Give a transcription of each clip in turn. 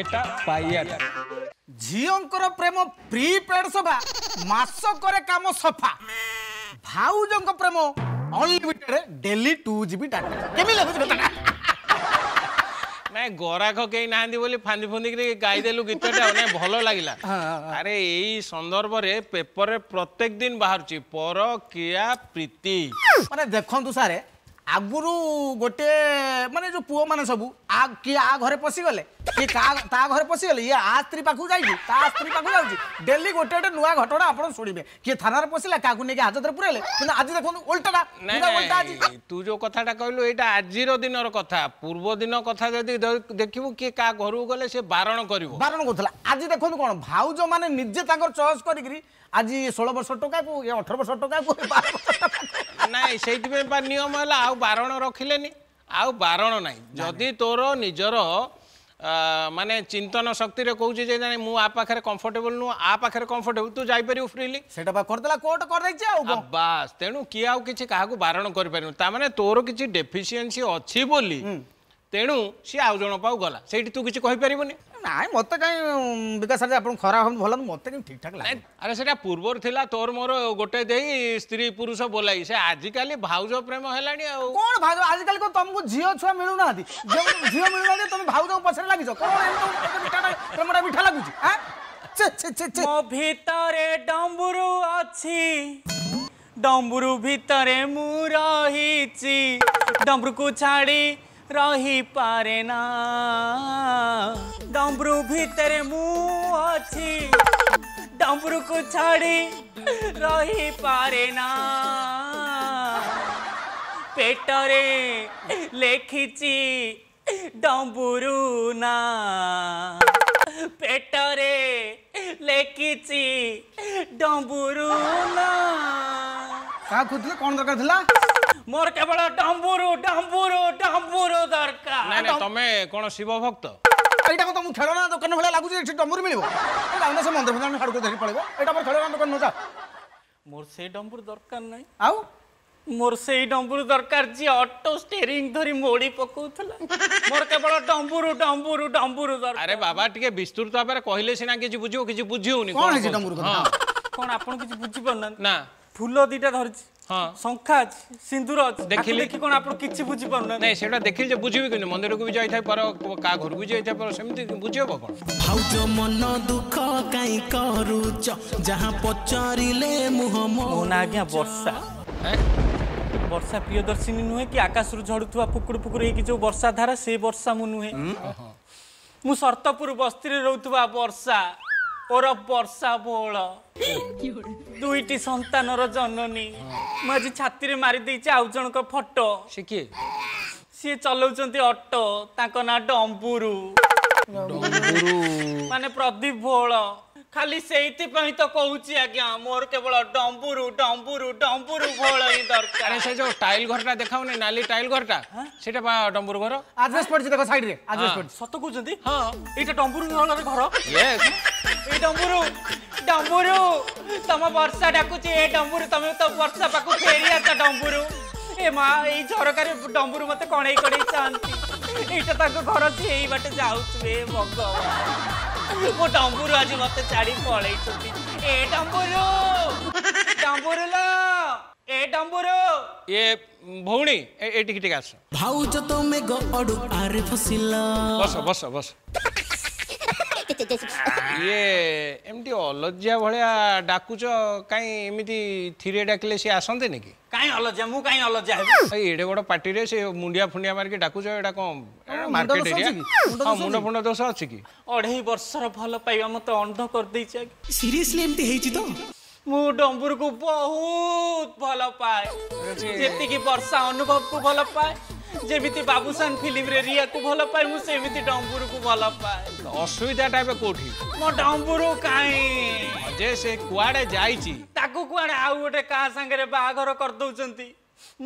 এটা ପାଇଆ ଝିଅଙ୍କର ପ୍ରେମ ପ୍ରିପେଡ୍ ସଭା ମାସକରେ କାମ ସଫା ଭାଉଜଙ୍କ ପ୍ରେମ unlimited daily two GB data କେମିତି ଲାଗୁଛି ଡାଟା ନାଇଁ ଗରାଖ କେହି ନାହାନ୍ତି ବୋଲି ଫାନ୍ଦି ଫୁନ୍ଦିକିରି ଗାଇଦେଲୁ ଗୀତଟା ନାଇଁ ଭଲ ଲାଗିଲା ଆରେ ଏଇ ସନ୍ଦର୍ଭରେ ପେପରରେ ପ୍ରତ୍ୟେକ ଦିନ ବାହାରୁଛି ପରକିଆ ପ୍ରୀତି ମାନେ ଦେଖନ୍ତୁ ସାରେ ଆଗରୁ ଗୋଟେ ମାନେ ଯେଉଁ ପୁଅମାନେ ସବୁ ଆ କିଏ ଆ ଘରେ ପଶିଗଲେ କିଏ କାହା ତା ଘରେ ପଶିଗଲେ ଇଏ ଆ ସ୍ତ୍ରୀ ପାଖକୁ ଯାଇଛି ତା ସ୍ତ୍ରୀ ପାଖକୁ ଯାଉଛି ଡେଲି ଗୋଟେ ଗୋଟେ ନୂଆ ଘଟଣା ଆପଣ ଶୁଣିବେ କିଏ ଥାନାରେ ପଶିଲା କାହାକୁ ନେଇକି ହାଜତରେ ପୁରାଇଲେ କିନ୍ତୁ ଆଜି ଦେଖନ୍ତୁ ଓଲଟାଟା ତୁ ଯେଉଁ କଥାଟା କହିଲୁ ଏଇଟା ଆଜିର ଦିନର କଥା ପୂର୍ବ ଦିନ କଥା ଯଦି ଦେଖିବୁ କିଏ କାହା ଘରକୁ ଗଲେ ସେ ବାରଣ କରିବ ବାରଣ କରୁଥିଲା ଆଜି ଦେଖନ୍ତୁ କ'ଣ ଭାଉଜମାନେ ନିଜେ ତାଙ୍କର ଚଏସ୍ କରିକିରି ଆଜି ଷୋହଳ ବର୍ଷ ଟଙ୍କାକୁ ଇଏ ଅଠର ବର୍ଷ ଟଙ୍କାକୁ ବାର ବର୍ଷ ଟଙ୍କାକୁ ନାଇଁ ସେଇଥିପାଇଁ ବା ନିୟମ ହେଲା ଆଉ ବାରଣ ରଖିଲେନି ଆଉ ବାରଣ ନାହିଁ ଯଦି ତୋର ନିଜର ମାନେ ଚିନ୍ତନ ଶକ୍ତିରେ କହୁଛି ଯେ ଜାଣେ ମୁଁ ଆ ପାଖରେ କମ୍ଫର୍ଟେବଲ ନୁହଁ ଆ ପାଖରେ କମ୍ଫର୍ଟେବଲ ତୁ ଯାଇପାରିବୁ ଫ୍ରିଲି ସେଇଟା ବା କରିଦେଲା କୋର୍ଟ କରିଦେଇଛି ଆଉ ବାସ୍ ତେଣୁ କିଏ ଆଉ କିଛି କାହାକୁ ବାରଣ କରିପାରିବୁନି ମାନେ ତୋର କିଛି ଡେଫିସିଏନ୍ସି ଅଛି ବୋଲି ତେଣୁ ସିଏ ଆଉ ଜଣ ପାଉ ଗଲା ସେଇଠି ତୁ କିଛି କହିପାରିବୁନି ନାଇଁ ମୋତେ କାଇଁ ବିକାଶ ସାର୍ ଆପଣଙ୍କୁ ଖରାପ ଭାବନ୍ତୁ ଭଲ ମୋତେ କାଇଁ ଠିକ୍ ଠାକ୍ ଲାଗେ ଆରେ ସେଟା ପୂର୍ବରୁ ଥିଲା ତୋର ମୋର ଗୋଟେ ଦେଇ ସ୍ତ୍ରୀ ପୁରୁଷ ବୋଲାଇ ସେ ଆଜିକାଲି ଭାଉଜ ପ୍ରେମ ହେଲାଣି ଆଉ କ'ଣ ଭାଉଜ ଆଜିକାଲି କ'ଣ ତମକୁ ଝିଅ ଛୁଆ ମିଳୁନାହାନ୍ତି ଝିଅ ମିଳୁନାହାନ୍ତି ତମେ ଭାଉଜଙ୍କ ପଛରେ ଲାଗିଛ କ'ଣ ପ୍ରେମଟା ମିଠା ଲାଗୁଛି ମୋ ଭିତରେ ଡମ୍ବୁରୁ ଅଛି ଡମ୍ବୁରୁ ଭିତରେ ମୁଁ ରହିଛି ଡମ୍ବୁରୁକୁ ଛାଡ଼ି ରହିପାରେ ନା ଡମ୍ବରୁ ଭିତରେ ମୁଁ ଅଛି ଡମ୍ବରୁକୁ ଛାଡ଼ି ରହିପାରେ ନା ପେଟରେ ଲେଖିଛି ଡମ୍ବୁରୁ ନା ପେଟରେ ଲେଖିଛି ଡମ୍ବୁରୁ ନା କାହା ଖୋଜୁଥିଲେ କ'ଣ ଦରକାର ଥିଲା ମୋର କେବଳ ଡମ୍ବୁରୁ ଡମ୍ବୁରୁ ଡମ୍ବୁରୁ ଦରକାର ତମେ କ'ଣ ଶିବ ଭକ୍ତ ଏଇଟା କ'ଣ ତମ ଖେଳନା ଦୋକାନ ଭଳିଆ ଲାଗୁଛି ଏଠି ଡମ୍ବୁରି ମିଳିବ ଯାଉନା ସେ ମନ୍ଦିର ଫନ୍ଦିର ହାଡ଼କୁ ଦେଖି ପଳେଇବ ଏଇଟା ମୋର ଖେଳନା ଦୋକାନ ନୁହଁ ମୋର ସେଇ ଡମ୍ବୁରି ଦରକାର ନାହିଁ ଆଉ ମୋର ସେଇ ଡମ୍ବୁରୁ ଦରକାର ଯିଏ ଅଟୋ ଷ୍ଟେରିଂ ଧରି ମୋଡ଼ି ପକଉଥିଲା ମୋର କେବଳ ଡମ୍ବୁରୁ ଡମ୍ବୁରୁ ଡମ୍ବୁରୁ ଦରକାର ଆରେ ବାବା ଟିକେ ବିସ୍ତୃତ ଭାବରେ କହିଲେ ସିନା କିଛି ବୁଝିବ କିଛି ବୁଝି ହଉନି କ'ଣ ହେଇଛି ଡମ୍ବୁରୁ କଥା କ'ଣ ଆପଣ କିଛି ବୁଝିପାରୁନାହାନ୍ତି ନା ଫୁଲ ଦିଟା ଧରିଛି ଶଙ୍ଖା ଅଛି ସିନ୍ଦୁର ଅଛି ଦେଖିଲି କଣ ଆପଣ କିଛି ବୁଝିପାରୁନା ନାଇଁ ସେଇଟା ଦେଖିଲି ଯେ ବୁଝିବି କିନ୍ତୁ ମନ୍ଦିରକୁ ବି ଯାଇଥାଏ ପର କାହା ଘରକୁ ବି ଯାଇଥାଏ ପର ସେମିତି ବୁଝିହବ କଣ ଯାହା ପଚାରିଲେ ମୁହଁ ବର୍ଷା ବର୍ଷା ପ୍ରିୟଦର୍ଶିନୀ ନୁହେଁ କି ଆକାଶରୁ ଝଡୁଥିବା ପୁକୁର ପୁକୁର ହେଇକି ଯୋଉ ବର୍ଷା ଧାରା ସେ ବର୍ଷା ମୁଁ ନୁହେଁ ମୁଁ ସର୍ତ୍ତପୁର ବସ୍ତିରେ ରହୁଥିବା ବର୍ଷା ওর বর্ষা বৌল দুইটি সন্তানর জননী মু আজ ছাতিরে মারি দিয়েছি আউ জনক ফটো সে কি সি চলাউছন্তি অটো তাঙ্ক না ডম্বুরু মানে প্রদীপ ভোল ଖାଲି ସେଇଥିପାଇଁ ତ କହୁଛି ଆଜ୍ଞା ମୋର କେବଳ ଡମ୍ବୁରୁ ଡମ୍ବୁରୁ ଡମ୍ବୁରୁ ଘୋଳ ହିଁ ଦରକାର ଆରେ ସେ ଯୋଉ ଟାଇଲ ଘରଟା ଦେଖାଉନି ନାଲି ଟାଇଲ ଘରଟା ସେଟା ବା ଡମ୍ବୁରୁ ଘର ଆଡ୍ରେସ୍ ପଡିଛି ଦେଖ ସାଇଡ୍ ରେ ଆଡ୍ରେସ୍ ପଡିଛି ସତ କହୁଛନ୍ତି ହଁ ଏଇଟା ଡମ୍ବୁରୁ ଘରର ଘର ୟେସ୍ ଏ ଡମ୍ବୁରୁ ଡମ୍ବୁରୁ ତମ ବର୍ଷା ଡାକୁଛି ଏ ଡମ୍ବୁରୁ ତମେ ତ ବର୍ଷା ପାଖକୁ ଫେରି ଆସ ଡମ୍ବୁରୁ ଏ ମା ଏଇ ଝରକାରେ ଡମ୍ବୁରୁ ମତେ କଣେଇ କଣେଇ ଚାହାନ୍ତି ଏଇଟା ତାଙ୍କ ଘର ସେ ଏଇ ବାଟେ ଯାଉଥିବେ ଭଗବାନ ମୋ ଡମ୍ବୁରୁ ଆଜି ମତେ ଛାଡ଼ି ପଳେଇଛନ୍ତି ଏ ଡମ୍ବୁରୁ ଡମ୍ବୁରୁଲ ଏ ଡମ୍ବୁରୁ ଏ ଭଉଣୀ ଏଠିକି ଟିକେ ଆସ ଭାଉଜ ତମେ ଗଡୁ ଆରେ ଫସିଲ ବସ ବସ ବସ ଇଏ ଏମିତି ଅଲଜ୍ୟା ଭଳିଆ ଡାକୁଛ କାଇଁ ଏମିତି ଥିରେ ଡାକିଲେ ସିଏ ଆସନ୍ତେନି କି କାଇଁ ଅଲଜ୍ୟା ମୁଁ କାଇଁ ଅଲଜ୍ୟା ହେବି ଏଡ଼େ ବଡ଼ ପାର୍ଟିରେ ସେ ମୁଣ୍ଡିଆ ଫୁଣ୍ଡିଆ ମାରିକି ଡାକୁଛ ଏଇଟା କ'ଣ ମାର୍କେଟ ଏରିଆ ହଁ ମୁଣ୍ଡ ଫୁଣ୍ଡ ଦୋଷ ଅଛି କି ଅଢ଼େଇ ବର୍ଷର ଭଲ ପାଇବା ମତେ ଅନ୍ଧ କରିଦେଇଛି ସିରିୟସଲି ଏମିତି ହେଇଛି ତ ମୁଁ ଡମ୍ବୁରକୁ ବହୁତ ଭଲ ପାଏ ଯେତିକି ବର୍ଷା ଅନୁଭବକୁ ଭଲ ପାଏ ଯେମିତି ବାବୁସାନ ଫିଲ୍ମରେ ରିୟାକୁ ଭଲ ପାଏ ମୁଁ ସେମିତି ଡମ୍ବୁରକୁ ଭଲ ପାଏ ଅସୁବିଧାଟା ଏବେ କୋଉଠି ମୋ ଡମ୍ବୁରୁ କାହିଁ ଯେ ସେ କୁଆଡ଼େ ଯାଇଛି ତାକୁ କୁଆଡ଼େ ଆଉ ଗୋଟେ କାହା ସାଙ୍ଗରେ ବାହାଘର କରିଦେଉଛନ୍ତି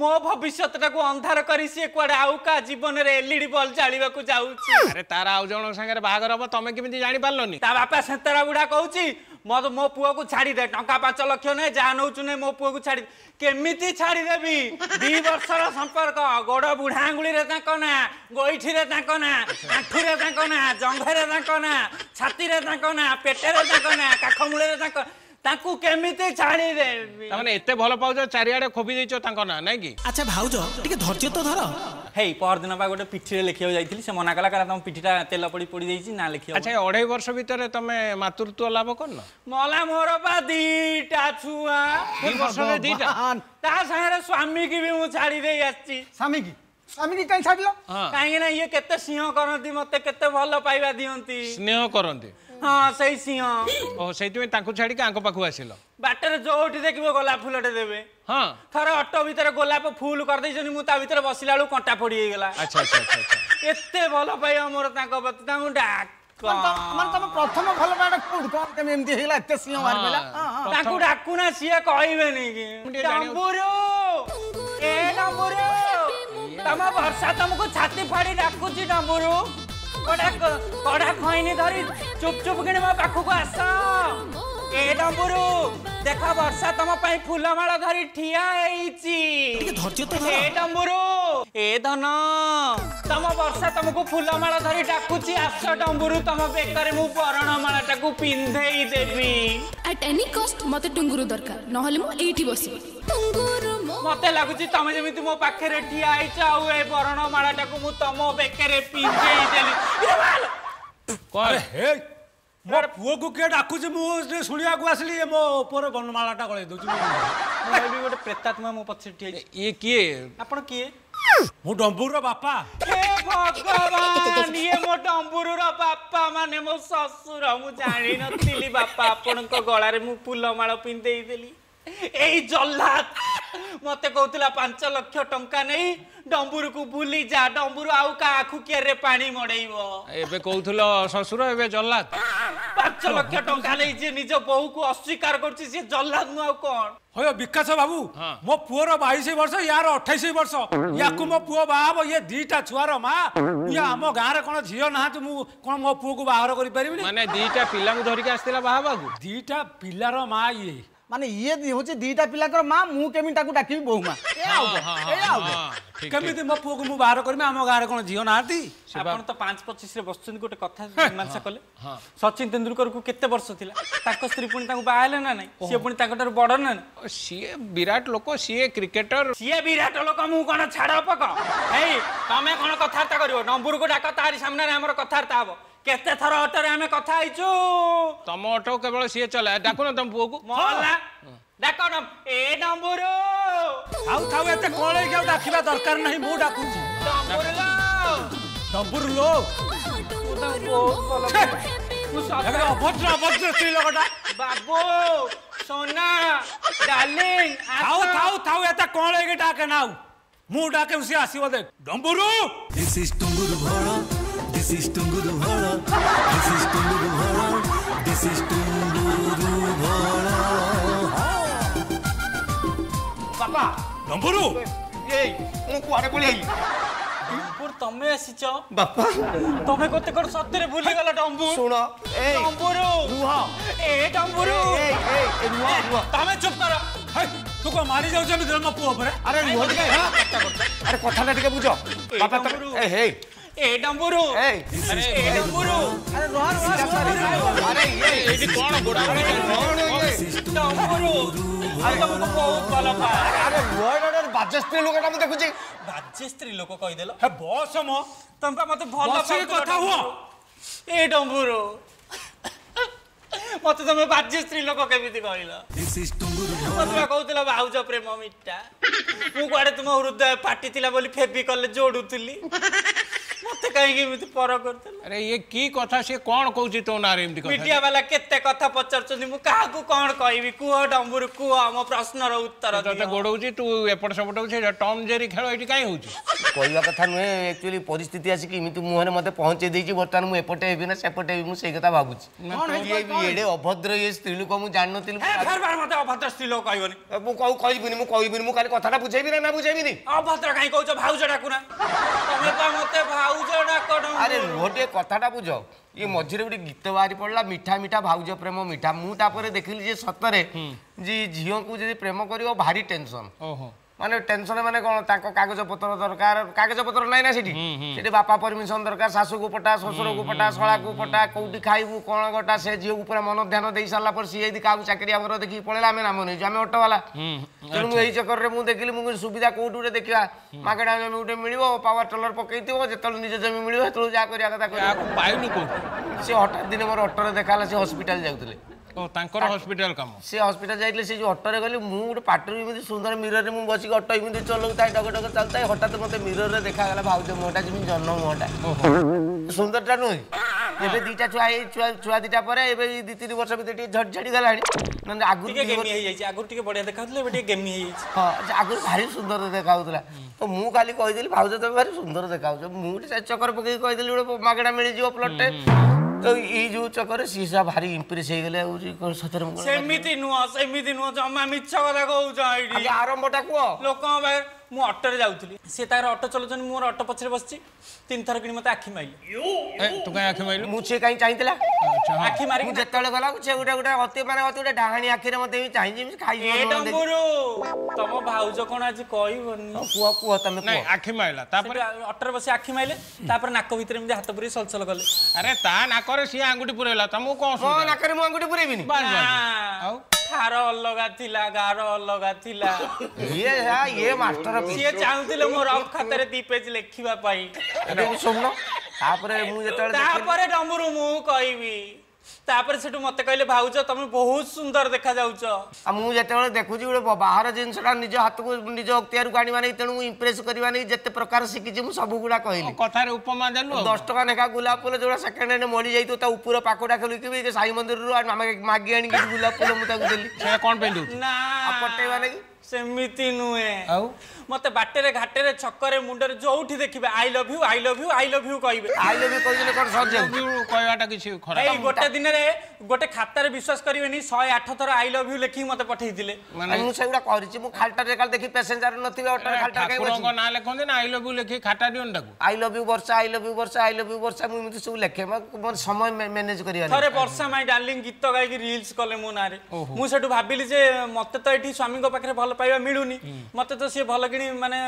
ମୋ ଭବିଷ୍ୟତଟାକୁ ଅନ୍ଧାର କରି ସିଏ କୁଆଡ଼େ ଆଉ କାହା ଜୀବନରେ ଏଲଇଡି ବଲ୍ ଜାଳିବାକୁ ଯାଉଛି ଆରେ ତାର ଆଉ ଜଣଙ୍କ ସାଙ୍ଗରେ ବାହାଘର ହବ ତମେ କେମିତି ଜାଣିପାରିଲନି ତା ବାପା ସେତେରା ବୁଢ଼ା କହୁଛି ମୋ ମୋ ପୁଅକୁ ଛାଡ଼ିଦେ ଟଙ୍କା ପାଞ୍ଚ ଲକ୍ଷ ନୁହେଁ ଯାହା ନଉଛୁ ନାଇଁ ମୋ ପୁଅକୁ ଛାଡ଼ି କେମିତି ଛାଡ଼ିଦେବି ଦି ବର୍ଷର ସମ୍ପର୍କ ଗୋଡ଼ ବୁଢା ଆଙ୍ଗୁଳିରେ ତାଙ୍କ ନାଁ ଗୋଇଠିରେ ତାଙ୍କ ନାଁ ଆଣ୍ଠୁରେ ତାଙ୍କ ନାଁ ଜଙ୍ଘରେ ତାଙ୍କ ନାଁ ଛାତିରେ ତାଙ୍କ ନାଁ ପେଟରେ ତାଙ୍କ ନାଁ କାଖମୂଳରେ ତାଙ୍କ ତାଙ୍କୁ କେମିତି ଛାଡ଼ିଦେବି ତାମାନେ ଏତେ ଭଲ ପାଉଛ ଚାରିଆଡ଼େ ଖୋବି ଦେଇଛ ତାଙ୍କ ନାଁ ନାଇଁ କି ଆଚ୍ଛା ଭାଉଜ ଟିକେ ଧୈର୍ଯ୍ୟ ତ ଧର ହେଇ ପରଦିନ ବା ଗୋଟେ ପିଠିରେ ଲେଖିବାକୁ ଯାଇଥିଲି ସେ ମନା କଲା କାରଣ ତମ ପିଠିଟା ତେଲ ପଡ଼ି ପଡ଼ି ଯାଇଛି ନା ଲେଖିବ ଆଚ୍ଛା ଅଢ଼େଇ ବର୍ଷ ଭିତରେ ତମେ ମାତୃତ୍ୱ ଲାଭ କରିନ ମଲା ମୋର ବା ଦିଟା ଛୁଆ ବର୍ଷରେ ଦିଟା ତା ସାଙ୍ଗରେ ସ୍ୱାମୀକି ବି ମୁଁ ଛାଡ଼ି ଦେଇ ଆସିଛି ସ୍ୱାମୀକି ସ୍ୱାମୀକି କାହିଁ ଛାଡ଼ିଲ କାହିଁକି ନା ଇଏ କେତେ ସ୍ନେହ କରନ୍ତି ମତେ କେତେ ଭଲ ପାଇବା ଦିଅନ୍ତି ସ୍ନେହ କରନ୍ତି ହଁ ସେଇ ସିଂହ ଓହୋ ସେଇଥିପାଇଁ ତାଙ୍କୁ ଛାଡ଼ିକି ଆଙ୍କ ପାଖକୁ ଆସିଲ ବାଟରେ ଯୋଉଠି ଦେଖିବ ଗୋଲାପ ଫୁଲଟେ ଦେବେ ହଁ ଥରେ ଅଟୋ ଭିତରେ ଗୋଲାପ ଫୁଲ କରିଦେଇଛନ୍ତି ମୁଁ ତା ଭିତରେ ବସିଲା ବେଳକୁ କଣ୍ଟା ପୋଡ଼ି ହେଇଗଲା ଆଚ୍ଛା ଆଚ୍ଛା ଏତେ ଭଲ ପାଇବା ମୋର ତାଙ୍କ ପ୍ରତି ତାଙ୍କୁ ଡାକ ମାନେ ତମେ ପ୍ରଥମ ଭଲ ଏମିତି ହେଇଗଲା ଏତେ ସିଂହ ବାହାରି ପଇଲା ତାଙ୍କୁ ଡାକୁନା ସିଏ କହିବେନି କି ଡମ୍ବୁରୁ ଏ ଡମ୍ବୁରୁ ତମ ବର୍ଷା ତମକୁ ଛାତି ଫାଡ଼ି ଡାକୁଛି ଡମ୍ବୁରୁ କଡ଼ା ଲାଇନ ଧରି ଚୁପ୍ ଚୁପ୍ କିଣି ମୋ ପାଖକୁ ଆସ ଏ ଡମ୍ବୁରୁ ଦେଖ ବର୍ଷା ତମ ପାଇଁ ଫୁଲମାଳ ଧରି ଠିଆ ହେଇଛି ଏ ଡମ୍ବୁରୁ ଏ ଧନ ତମ ବର୍ଷା ତମକୁ ଫୁଲମାଳ ଧରି ଡାକୁଛି ଆସ ଡମ୍ବୁରୁ ତମ ବେକରେ ମୁଁ ବରଣ ମାଳଟାକୁ ପିନ୍ଧେଇ ଦେବି ଆଟ୍ ଏନି କଷ୍ଟ ମତେ ଟୁଙ୍ଗୁରୁ ଦରକାର ନହେଲେ ମୁଁ ଏଇଠି ବସିବି ଟୁଙ୍ଗୁରୁ ମତେ ଲାଗୁଛି ତମେ ଯେମିତି ମୋ ପାଖରେ ଠିଆ ହେଇଛ ଆଉ ଏ ବରଣ ମାଳଟାକୁ ମୁଁ ତମ ବେକରେ ପିନ୍ଧେଇ ଦେଲି ମୋ ପୁଅକୁ କିଏ ଡାକୁଛି ମୁଁ ଶୁଣିବାକୁ ଆସିଲି ମୋ ଉପରେ ବନମାଳାଟା ଗଳେଇ ଦଉଛି ବି ଗୋଟେ ପ୍ରେତାତ୍ମା ମୋ ପଛରେ ଠିଆ ଇଏ କିଏ ଆପଣ କିଏ ମୁଁ ଡମ୍ବୁରୁର ବାପା ଭଗବାନ ଇଏ ମୋ ଡମ୍ବୁରୁର ବାପା ମାନେ ମୋ ଶ୍ୱଶୁର ମୁଁ ଜାଣିନଥିଲି ବାପା ଆପଣଙ୍କ ଗଳାରେ ମୁଁ ଫୁଲମାଳ ପିନ୍ଧେଇ ଦେଲି ଏଇ ଜହ୍ଲାଦ ମତେ କହୁଥିଲା ପାଞ୍ଚ ଲକ୍ଷ ଟଙ୍କା ନେଇ ଡମ୍ବୁରୁକୁ ବୁଲି ଯା ଡମ୍ବୁରୁ ଆଉ କାହାକୁ କିଆରୀରେ ପାଣି ମଡେଇବ ଏବେ କହୁଥିଲ ଶ୍ୱଶୁର ଏବେ ଜହ୍ଲାଦ ପାଞ୍ଚ ଲକ୍ଷ ଟଙ୍କା ନେଇ ଯିଏ ନିଜ ବୋହୁକୁ ଅସ୍ୱୀକାର କରୁଛି ସିଏ ଜହ୍ଲାଦ ନୁହଁ ଆଉ କଣ ହୟ ବିକାଶ ବାବୁ ମୋ ପୁଅର ବାଇଶ ବର୍ଷ ୟାର ଅଠେଇଶ ବର୍ଷ ୟାକୁ ମୋ ପୁଅ ବାହା ହବ ଇଏ ଦିଟା ଛୁଆର ମା ଇଏ ଆମ ଗାଁରେ କଣ ଝିଅ ନାହାନ୍ତି ମୁଁ କଣ ମୋ ପୁଅକୁ ବାହାଘର କରିପାରିବି ମାନେ ଦିଟା ପିଲାଙ୍କୁ ଧରିକି ଆସିଥିଲା ବାହା ବାବୁ ଦିଟା ପିଲାର ମା ଇଏ মানে ইয়ে হচ্ছে দুইটা পিলাকর মা মু কেমি তাকু ডাকিবি বহু মা কেমিতি মো পুয়াকে মু বাহার করিমি আম গাঁরে কোন জিও নাতি আপন তো 5 25 রে বসছিন গোটে কথা মানসা কলে সচিন তেন্ডুলকর কু কেতে বর্ষ থিলা তাকো স্ত্রী পুনি তাকু বাহাল না নাই সে পুনি তাকটার বড় না সিয়ে বিরাট লোক সিয়ে ক্রিকেটার সিয়ে বিরাট লোক মু কোন ছাড়া পক এই তুমি কোন কথা তা করিও নম্বর কো ডাকা তারি সামনে আমার তা হবো কেতে থর অটোরে আমি কথা হইছু তম অটো কেবল সিয়ে চলায় ডাকুন তম পুকু মলা ডাক নম এ ডম্বুরু আউ থাও এতে কোলে কেউ ডাকিবা দরকার নাই মু ডাকুছি ডম্বুরু লো ডম্বুরু লো অভদ্র অভদ্র স্ত্রী লোকটা বাবু সোনা ডার্লিং আউ থাও থাও এতে কোলে কে ডাকে নাও মু ডাকে সে আসিব দেখ ডম্বুরু দিস ইজ টুঙ্গুরু ভড়া দিস ইজ টুঙ্গুরু This is Tunduru Bhara. This is Tunduru Bhara. বাপা ডম্বরু এই ମୁଁ କୁଆଡ଼େ ପଳେଇ ଡମ୍ବୁର ତମେ ଆସିଛ ବାପା ତମେ କେତେ କଣ ସତରେ ଭୁଲିଗଲ ଡମ୍ବୁ ଶୁଣ ଏ ଡମ୍ବୁରୁ ରୁହ ଏ ଡମ୍ବୁରୁ ଏ ଏ ରୁହ ରୁହ ତମେ ଚୁପ କର ତୁ କଣ ମାରି ଯାଉଛୁ ଏମିତି ମୋ ପୁଅ ଉପରେ ଆରେ ରୁହ ଟିକେ କଥା କରୁଛ ଆରେ କଥାଟା ଟିକେ ବୁଝ ବାପା ତମେ ଏ ହେ ए डंबुरु ए ए डंबुरु अरे रोहा रोहा अरे ये ये कौन गोड़ा कौन ये डंबुरु अरे तुमको बहुत भल पा अरे वर्ड ऑर्डर बाजे स्त्री लोग टा मैं देखु छी बाजे स्त्री लोग कहि देलो हे बॉस मो तुम पा मते भल पा कथा हो ए डंबुरु মতো তুমি বাজ্য স্ত্রী লোক কেমিতি কহিল মতো কৌল ভাউজ প্রেম মিঠা মু কুয়াড়ে তুম হৃদয় পাটি লা বলে ফেবি কলে যোড়ুলি ମତେ କାହିଁକି ଏମିତି ପର କରିଦେଲେ ଆରେ ଇଏ କି କଥା ସିଏ କ'ଣ କହୁଛି ତୋ ନାଁରେ ଏମିତି ମିଡିଆ ବାଲା କେତେ କଥା ପଚାରୁଛନ୍ତି ମୁଁ କାହାକୁ କ'ଣ କହିବି କୁହ ଡମ୍ବୁରୁ କୁହ ଆମ ପ୍ରଶ୍ନର ଉତ୍ତର ତତେ ଗୋଡ଼ଉଛି ତୁ ଏପଟ ସେପଟ ହଉଛି ଟମ୍ ଜେରି ଖେଳ ଏଠି କାହିଁ ହଉଛି କହିବା କଥା ନୁହେଁ ଆକ୍ଚୁଆଲି ପରିସ୍ଥିତି ଆସିକି ଏମିତି ମୁହଁରେ ମତେ ପହଞ୍ଚେଇ ଦେଇଛି ବର୍ତ୍ତମାନ ମୁଁ ଏପଟେ ହେବି ନା ସେପଟେ ହେବି ମୁଁ ସେଇ କଥା ଭାବୁଛି ଏଡ଼େ ଅଭଦ୍ର ଇଏ ସ୍ତ୍ରୀ ଲୋକ ମୁଁ ଜାଣିନଥିଲି ମତେ ଅଭଦ୍ର ସ୍ତ୍ରୀ ଲୋକ କହିବନି ମୁଁ କହୁ କହିବିନି ମୁଁ କହିବିନି ମୁଁ ଖାଲି କଥାଟା ବୁଝେଇବି ନା ବୁଝେଇବିନି ଅଭଦ୍ର କାହିଁ କହୁଛ ଭାଉଜ ଡାକୁନା ତମେ ଭାଉଜଟା କଣ ଆରେ ରୁହ ଟିକେ କଥାଟା ବୁଝ ଇଏ ମଝିରେ ଗୋଟେ ଗୀତ ବାହାରି ପଡିଲା ମିଠା ମିଠା ଭାଉଜ ପ୍ରେମ ମିଠା ମୁଁ ତାପରେ ଦେଖିଲି ଯେ ସତରେ ଯେ ଝିଅଙ୍କୁ ଯଦି ପ୍ରେମ କରିବ ଭାରି ଟେନସନ୍ ଓହୋ মানে টেনশন মানে কোন তাঙ্ক কাগজ পত্র দরকার কাগজ পত্র নাই না সেটি সেটি বাপা পরমিশন দরকার শাশুকু পটা শ্বশুরকু পটা শଳାকু পটা কোটি খাইবু কোন গোটা সে ঝিউকু উপরে মন ধ্যান দেই সারা পর সি যদি কাউ চাকরি আমার দেখি পড়েলা আমি নাম নেইছু আমি অটোওয়ালা তেমন মু এই চক্করে মু দেখিলি মু সুবিধা কোটি গোটে দেখিবা মাগেড়া জমি গোটে মিলিব পাওয়ার টলার পকাইথিব যেতলে নিজ জমি মিলিব সেতলে যা করিয়া কথা করিয়া পাইলু কোটি সে হঠাৎ দিনে মোর অটোরে দেখালা সে হসপিটাল যাউতলে ତାଙ୍କର ହସ୍ପିଟାଲ କାମ ସେ ହସ୍ପିଟାଲ ଯାଇଥିଲେ ସେ ଯେଉଁ ଅଟୋରେ ଗଲି ମୁଁ ଗୋଟେ ପାଟରୁ ଏମିତି ସୁନ୍ଦର ମିରରରେ ମୁଁ ବସିକି ଅଟୋ ଏମିତି ଚଲଉଥାଏ ଡଗ ଡଗ ଚାଲୁଥାଏ ହଠାତ୍ ମୋତେ ମିରରରେ ଦେଖାଗଲା ଭାଉଜ ମୁହଁଟା ଯେମିତି ଜହ୍ନ ମୁହଁଟା ସୁନ୍ଦରଟା ନୁହେଁ ଏବେ ଦୁଇଟା ଛୁଆ ଏଇ ଛୁଆ ଛୁଆ ଦୁଇଟା ପରେ ଏବେ ଏଇ ଦୁଇ ତିନି ବର୍ଷ ଭିତରେ ଟିକେ ଝଡ଼ଝଡ଼ି ଗଲାଣି ନହେଲେ ଆଗରୁ ହେଇଯାଇଛି ଆଗରୁ ଟିକେ ବଢ଼ିଆ ଦେଖାଉଥିଲେ ଏବେ ଟିକେ ଗେମି ହେଇଯାଇଛି ହଁ ଆଗରୁ ଭାରି ସୁନ୍ଦର ଦେଖାଉଥିଲା ତ ମୁଁ କାଲି କହିଦେଲି ଭାଉଜ ତମେ ଭାରି ସୁନ୍ଦର ଦେଖାଉଛ ମୁଁ ଗୋଟେ ଚକର ପକେଇକି କହିଦେଲି ଗୋଟେ ମାଗଣା ମିଳିଯିବ ପ୍ଲଟ୍ଟେ तो ये जो चक्कर सी सब भारी इंप्रेस हो गेले और सतर सेमिति नुआ सेमिति नुआ जमा मिछ कथा कह आईडी आरंभटा को लोक ମୁଁ ଅଟୋରେ ଯାଉଥିଲି ସେ ତାର ଅଟୋ ଚଲାଉଛନ୍ତି ମୁଁ ମୋର ଅଟୋ ପଛରେ ବସିଛି ତିନି ଥର କିଣି ମୋତେ ଆଖି ମାରିଲି ତୁ କାଇଁ ଆଖି ମାଇଲୁ ମୁଁ ସିଏ କାଇଁ ଚାହିଁଥିଲା ଆଖି ମାରିକି ଯେତେବେଳେ ଗଲା ସେ ଗୋଟେ ଗୋଟେ ଅତି ମାନେ ଅତି ଗୋଟେ ଡାହାଣୀ ଆଖିରେ ମୋତେ ବି ଚାହିଁଛି ଖାଇ ଡମ୍ବୁରୁ ତମ ଭାଉଜ କ'ଣ ଆଜି କହିବନି କୁହ କୁହ ତମେ ନାଇଁ ଆଖି ମାରିଲା ତାପରେ ଅଟୋରେ ବସି ଆଖି ମାରିଲେ ତାପରେ ନାକ ଭିତରେ ଏମିତି ହାତ ପୁରେଇ ସଲସଲ କଲେ ଆରେ ତା ନାକରେ ସିଏ ଆଙ୍ଗୁଠି ପୁରେଇଲା ତମକୁ କ'ଣ ନାକରେ ମୁଁ ଆଙ୍ଗୁଠି ପୁରେଇବିନି ଆଉ ସାର ଅଲଗା ଥିଲା ଗାର ଅଲଗା ଥିଲା ଇଏ ଇଏ ମାଷ୍ଟର ସିଏ ଚାହୁଁଥିଲେ ମୋ ରଫ୍ ଖାତାରେ ଦି ପେଜ୍ ଲେଖିବା ପାଇଁ ଶୁଣୁନ ତାପରେ ମୁଁ ଯେତେବେଳେ ତାପରେ ଡମ୍ବୁରୁ ମୁଁ କହିବି ତାପରେ ସେଠୁ ମତେ କହିଲେ ଭାଉଜ ତମେ ବହୁତ ସୁନ୍ଦର ଦେଖାଯାଉଛ ଆଉ ମୁଁ ଯେତେବେଳେ ଦେଖୁଛି ଗୋଟେ ବାହାର ଜିନିଷଟା ନିଜ ହାତକୁ ନିଜ ଅକ୍ତିଆରକୁ ଆଣିବା ନେଇ ତେଣୁ ମୁଁ ଇମ୍ପ୍ରେସ୍ କରିବା ନେଇ ଯେତେ ପ୍ରକାର ଶିଖିଛି ମୁଁ ସବୁ ଗୁଡ଼ା କହିଲି କଥାରେ ଉପମା ଦେଲୁ ଦଶ ଟଙ୍କା ଲେଖା ଗୋଲାପ ଫୁଲ ଯୋଉଟା ସେକେଣ୍ଡ ହ୍ୟାଣ୍ଡ ମଳି ଯାଇଥିବ ତା ଉପର ପାଖଟା ଖେଳିକି ସାଇ ମନ୍ଦିରରୁ ମାଗି ଆଣିକି ଗୋଲାପ ଫୁଲ ମୁଁ ତାକୁ ଦେଲି କଣ ପାଇଁ ନା ପଟେଇବା ଲାଗି ସେମିତି ନୁହେଁ ଆଉ ମତେ ବାଟରେ ଘାଟରେ ଛକରେ ମୁଣ୍ଡରେ ଯୋଉଠି ଦେଖିବେ I love you I love you I love you କହିବେ ଆଇ ଲଭ ୟୁ କହିଲେ କଣ ସଜ କହିବାଟା କିଛି ଖରାପ ଏଇ ଗୋଟେ ଦିନରେ ଗୋଟେ ଖାତାରେ ବିଶ୍ୱାସ କରିବେନି ଶହେ ଆଠ ଥର ଆଇ ଲଭ ୟୁ ଲେଖିକି ମତେ ପଠେଇଥିଲେ ମୁଁ ସେଗୁଡ଼ା କରିଛି ମୁଁ ଖାଲଟାରେ କାଲି ଦେଖି ପାସେଞ୍ଜର ନଥିବେ ଅଟୋରେ ଖାଲଟା ଠାକୁରଙ୍କ ନାଁ ଲେଖନ୍ତି ନା ଆଇ ଲଭ ୟୁ ଲେଖି ଖାତା ଦିଅନ୍ତି ତାକୁ I love you Barsha I love you Barsha I love you Barsha ମୁଁ ଏମିତି ସବୁ ଲେଖେ ମୋର ସମୟ ମ୍ୟାନେଜ୍ କରିବା ଥରେ ବର୍ଷା ମାଇ ଡାର୍ଲିଂ ଗୀତ ଗାଇକି ରିଲ୍ସ କଲେ ମୋ ନାଁରେ ମୁଁ ସେଠୁ ଭାବିଲି ଯେ ମତେ ତ ଏଠି ସ୍ୱାମୀଙ୍କ ପାଖରେ ଭଲ ପାଇବା ମିଳୁନି ମୋତେ ତ ସିଏ ଭଲ କିଣି ମାନେ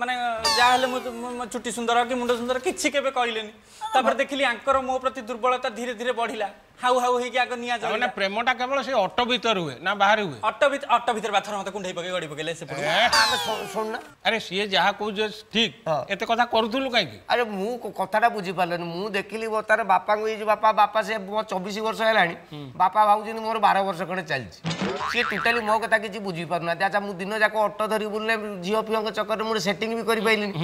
ମାନେ ଯାହା ହେଲେ ମୁଁ ଚୁଟି ସୁନ୍ଦର କି ମୁଣ୍ଡ ସୁନ୍ଦର କିଛି କେବେ କହିଲେନି ତାପରେ ଦେଖିଲି ଆଙ୍କର ମୋ ପ୍ରତି ଦୁର୍ବଳତା ଧୀରେ ଧୀରେ ବଢ଼ିଲା হাউ হাউ হইকি আগে নিয়া যায় মানে প্রেমটা কেবল সেই অটো ভিতর হুয়ে না বাহারে হুয়ে অটো ভিতর অটো ভিতর বাথর মতে কুন্ডাই পকে গড়ি পকেলে সে পড়ু হ্যাঁ। শুন না আরে সিয়ে যাহা কউ যে ঠিক হ্যাঁ। এতে কথা করুথুলু কি আরে মু কথাটা বুঝি পালেন মু দেখিলি তার বাপা গই যে বাপা বাপা সে 24 বর্ষ হেলানি বাপা ভাবুছেন মোর 12 বর্ষ খনে চালছি সে টোটালি মো কথা কিছু বুঝি পারু না আচ্ছা মু দিন যাক অটো ধরি বুললে ঝিও পিওঙ্ক চক্কর মু সেটিং বি করি পাইলিনি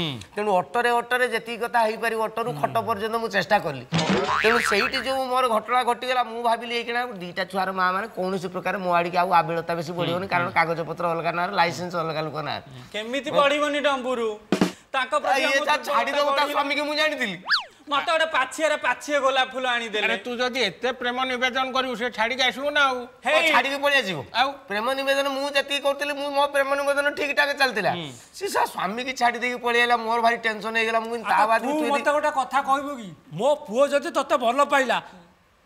অটো রে অটো রে যেতি কথা হই পারি অটো রু খট পর্যন্ত মু চেষ্টা করলি তেণু সেইটি যে মোর ঘটনা ঘটি କଟିଗଲା ମୁଁ ଭାବିଲି ଏଇକିନା ଦୁଇଟା ଛୁଆର ମା ମାନେ କୌଣସି ପ୍ରକାର ମୋ ଆଡ଼ିକି ଆଉ ଆବିଳତା ବେଶୀ ବଢ଼ିବନି କାରଣ କାଗଜପତ୍ର ଅଲଗା ନାଁରେ ଲାଇସେନ୍ସ ଅଲଗା ଲୋକ ନାଁ କେମିତି ବଢ଼ିବନି ଡମ୍ବୁରୁ ତାଙ୍କ ଛାଡ଼ିଦେବ ତା ସ୍ୱାମୀକି ମୁଁ ଜାଣିଥିଲି ମତେ ଗୋଟେ ପାଛିଆରେ ପାଛିଏ ଗୋଲାପ ଫୁଲ ଆଣିଦେଲେ ତୁ ଯଦି ଏତେ ପ୍ରେମ ନିବେଦନ କରିବୁ ସେ ଛାଡ଼ିକି ଆସିବୁ ନା ଆଉ ଛାଡ଼ିକି ପଳେଇ ଆସିବୁ ଆଉ ପ୍ରେମ ନିବେଦନ ମୁଁ ଯେତିକି କରୁଥିଲି ମୁଁ ମୋ ପ୍ରେମ ନିବେଦନ ଠିକ୍ ଠାକ୍ ଚାଲିଥିଲା ସେ ସାର୍ ସ୍ୱାମୀକି ଛାଡ଼ି ଦେଇକି ଆଇଲା ମୋର ଭାରି ଟେନସନ ହେଇଗଲା ମୁଁ ତା ବାଦ ମତେ ଗୋଟେ କଥା କହିବୁ କି ମୋ ପୁଅ ଯଦି ତତେ ଭଲ ପାଇଲା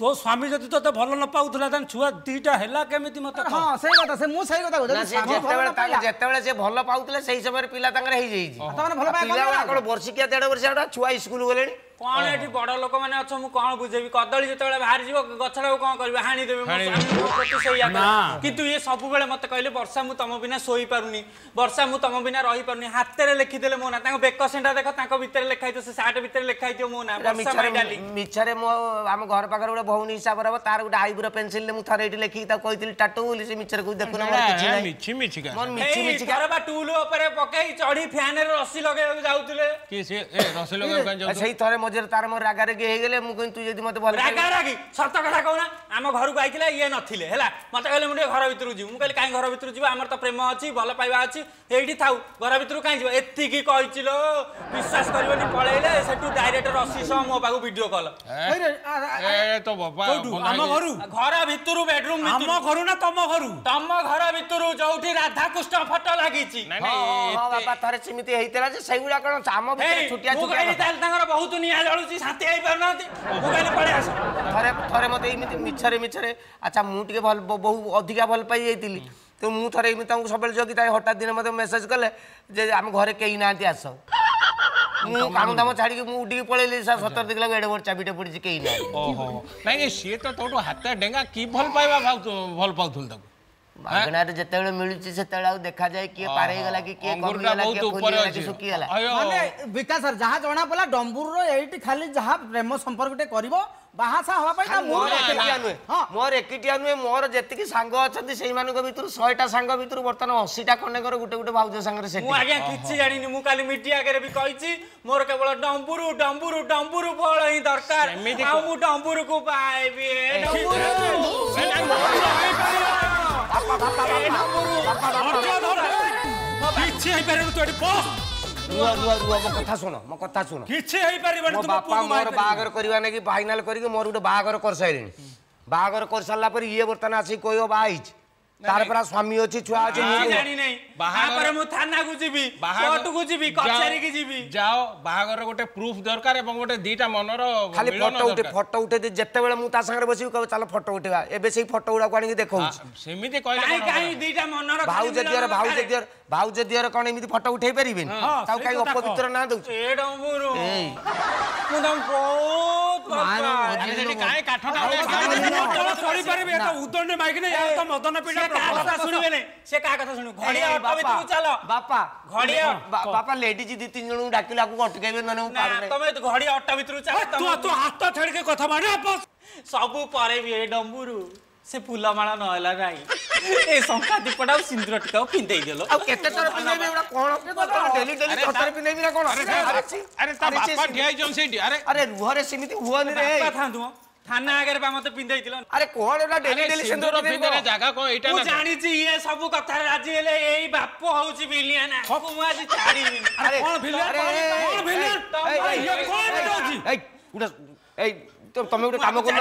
তো স্বামী যদি তোতে ভাল ন পাউথিলা তান ছুয়া দুইটা হেলা কেমিতি মতে হ্যাঁ সেই কথা সে মু সেই কথা কইছি যেতবেলে তাকে যেতবেলে সে ভাল পাউথিলা সেই সময় পিলা তাঙ্গরে হেই যাইছি তাহলে ভাল পায়া পিলা কোন বর্ষিকিয়া দেড় বর্ষ ছুয়া স্কুল গলেনি କଣ ଏଠି ବଡ ଲୋକମାନେ ଅଛ ମୁଁ କଣ ବୁଝେଇବି କଦଳୀ ଯେତେବେଳେ ବାହାରିଯିବ ଗଛଟାକୁ କଣ କରିବି ହାଣିଦେବି କିନ୍ତୁ ଇଏ ସବୁବେଳେ ମତେ କହିଲେ ବର୍ଷା ମୁଁ ତମ ବିନା ଶୋଇପାରୁନି ବର୍ଷା ମୁଁ ତମ ବିନା ରହିପାରୁନି ହାତରେ ଲେଖିଦେଲେ ମୋ ନା ତାଙ୍କ ବେକ ସେଣ୍ଟା ଦେଖ ତାଙ୍କ ଭିତରେ ଲେଖା ହେଇଥିବ ସେ ସାର୍ଟ ଭିତରେ ଲେଖା ହେଇଥିବ ମୋ ନା ମିଛରେ ମୋ ଆମ ଘର ପାଖରେ ଗୋଟେ ଭଉଣୀ ହିସାବରେ ହବ ତାର ଗୋଟେ ଆଇବ୍ରୋ ପେନସିଲରେ ମୁଁ ଥରେ ଏଠି ଲେଖିକି ତାକୁ କହିଥିଲି ଟାଟୁ ବୋଲି ସେ ମିଛରେ କହୁଛି ଦେଖୁନ ମିଛି ମିଛି ମିଛି ମିଛି ବା ଟୁଲ ଉପରେ ପକେଇ ଚଢି ଫ୍ୟାନରେ ରସି ଲଗେଇବାକୁ ଯାଉଥିଲେ କି ସେ ରସି ଲଗେଇବା ପାଇଁ ସେଇ ଥରେ মঝিরে তার মোর রাগারাগি গেলে মু তুই যদি মতে রাগা রাগি সত্য কথা কও না আম ঘরকু আইছিলে ইয়ে নথিলে হেলা মতে কইলে মু ঘর ভিতর যিবু মু কইলে কাই ঘর ভিতর যিবু আমার তো প্রেম অছি ভাল পাইবা অছি এইটি থাউ ঘর ভিতর কাই যিবু এতিকি কইছিল বিশ্বাস করিবনি পড়াইলে সেটু ডাইরেক্টর সহ মো পাকু ভিডিও কল এ তো বাবা আম ঘরু ঘর ভিতর বেডরুম ভিতরু আম ঘরু না তম ঘর তম ঘর ভিতরু যৌটি কৃষ্ণ ফটো লাগিছি না না বাবা থরে সিমিতি হইতলা যে সেইগুলা কোন আম ভিতরে ছুটিয়া ছুটিয়া তাহলে তাঙ্গর বহুত নিয়া ନିଆଁ ଜଳୁଛି ଶାନ୍ତି ହେଇପାରୁନାହାନ୍ତି ପଳେଇ ଆସ ଥରେ ଥରେ ମୋତେ ଏମିତି ମିଛରେ ମିଛରେ ଆଚ୍ଛା ମୁଁ ଟିକେ ଭଲ ବହୁ ଅଧିକା ଭଲ ପାଇଯାଇଥିଲି ତେଣୁ ମୁଁ ଥରେ ଏମିତି ତାଙ୍କୁ ସବୁବେଳେ ଜଗିଥାଏ ହଠାତ୍ ଦିନେ ମୋତେ ମେସେଜ୍ କଲେ ଯେ ଆମ ଘରେ କେହି ନାହାନ୍ତି ଆସ ମୁଁ କାମ ଦାମ ଛାଡ଼ିକି ମୁଁ ଉଠିକି ପଳେଇଲି ସାର୍ ସତର ଦେଖିଲା ଏଡ଼େ ବଡ଼ ଚାବିଟେ ପଡ଼ିଛି କେହି ନାହିଁ ଓହୋ ନାଇଁ ସିଏ ତ ତୋଠୁ ହାତ ଡେଙ୍ଗା କି ଭଲ ପାଇବା ଭଲ ପାଉଥିଲୁ ତାକୁ ମାଗଣାରେ ଯେତେବେଳେ ମିଳୁଛି ସେତେବେଳେ ଆଉ ଦେଖାଯାଏ କିଏ ପାରେଇଗଲା କି କିଏ ଶୁଖିଗଲା ମାନେ ବିକାଶ ସାର ଯାହା ଜଣା ପଡ଼ିଲା ଡମ୍ବୁର ଏଇଠି ଖାଲି ଯାହା ପ୍ରେମ ସମ୍ପର୍କ ଟେ କରିବ ବାହାସା ହବା ପାଇଁ ମୋର ଏକିଟିଆ ନୁହେଁ ମୋର ଯେତିକି ସାଙ୍ଗ ଅଛନ୍ତି ସେଇମାନଙ୍କ ଭିତରୁ ଶହେଟା ସାଙ୍ଗ ଭିତରୁ ବର୍ତ୍ତମାନ ଅଶୀଟା ଖଣ୍ଡେଙ୍କର ଗୋଟେ ଗୋଟେ ଭାଉଜ ସାଙ୍ଗରେ ସେ ଆଜ୍ଞା କିଛି ଜାଣିନି ମୁଁ କାଲି ମିଟି ଆଗରେ ବି କହିଛି ମୋର କେବଳ ଡମ୍ବୁରୁ ଡମ୍ବୁରୁ ଡମ୍ବୁରୁ ଫଳ ହିଁ ଦରକାର ଆଉ ମୁଁ ଡମ୍ବୁରୁକୁ ପାଇବି କିଛି ହେଇପାରିବନି ତୁ ଏଠି ବସ୍ ରୁହ ରୁହ ରୁହ ମୋ କଥା ଶୁଣ ମୋ କଥା ଶୁଣ କିଛି ହେଇପାରିବନି ମୋ ବାପା ମୋର ବାହାଘର କରିବା ନାଗି ଫାଇନାଲ କରିକି ମୋର ଗୋଟେ ବାହାଘର କରିସାରିଲେଣି ବାହାଘର କରିସାରିଲା ପରେ ଇଏ ବର୍ତ୍ତମାନ ଆସିକି କହିବ ବାହା ହେଇଛି ତାର ପରା ସ୍ୱାମୀ ଅଛି ଛୁଆ ଅଛି ଜାଣି ନାହିଁ ବାହାଘର ମୁଁ ଥାନାକୁ ଯିବି କୋର୍ଟକୁ ଯିବି କଚେରୀକି ଯିବି ଯାଅ ବାହାଘର ଗୋଟେ ପ୍ରୁଫ ଦରକାର ଏବଂ ଗୋଟେ ଦିଟା ମନର ଖାଲି ଫଟୋ ଉଠେ ଫଟୋ ଉଠେ ଯେତେବେଳେ ମୁଁ ତା ସାଙ୍ଗରେ ବସିବି କହିବ ଚାଲ ଫଟୋ ଉଠେଇବା ଏବେ ସେଇ ଫଟୋ ଗୁଡାକୁ ଆଣିକି ଦେଖଉଛି ସେମିତି କହିଲେ କାହିଁ ଦିଟା ମନର ଭାଉଜ ଦିଅର ଭାଉଜ ଦିଅର ଭାଉଜ ଦିଅର କ'ଣ ଏମିତି ଫଟୋ ଉଠେଇ ପାରିବେନି ତାକୁ କାହିଁ ଅପବିତ୍ର ନାଁ ଦଉଛି ବାପା ଲେଡିଜ ଦି ତିନି ଜଣଙ୍କୁ ଡାକିଲେ ଆକୁ ଅଟକାଇବେ ନହେଲେ ଘଡିଆ ଅଟା ଭିତରୁ ହାତ ଛାଡିକି କଥା ମାନେ ସବୁ ପରେ ବି ଏ ଡମ୍ବୁରୁ ସେ ଫୁଲମାଳ ନହେଲା ନାଇଁ ଏ ଶଙ୍କା ଦୀପଟା ଆଉ ସିନ୍ଦୁର ଟିକା ପିନ୍ଧେଇ ଦେଲ ଆଉ କେତେ ଥର ପିନ୍ଧେଇବି ଏଗୁଡା କଣ ଡେଲି ଡେଲି ଥରେ ପିନ୍ଧେଇବି ନା କଣ ଆରେ ତା ବାପା ଠିଆ ହେଇଛନ୍ତି ସେଇଠି ଆରେ ଆରେ ରୁହରେ ସେମିତି ହୁଅନି ରେ ବାପା ଥାନ୍ତୁ ଥାନା ଆଗରେ ବା ମତେ ପିନ୍ଧେଇଥିଲ ଆରେ କଣ ଏଗୁଡା ଡେଲି ଡେଲି ସିନ୍ଦୁର ପିନ୍ଧେଇ ଜାଗା କଣ ଏଇଟା ମୁଁ ଜାଣିଛି ଇଏ ସବୁ କଥାରେ ରାଜି ହେଲେ ଏଇ ବାପ ହଉଛି ଭିଲିଆନ ସବୁ ମୁଁ ଆଜି ଛାଡ଼ିବି ଆରେ କଣ ଭିଲିଆନ କଣ ଭିଲିଆନ କଣ ଏଇ ଗୁଟେ ଏଇ তো ତମେ ଗୋଟେ କାମ କରୁନ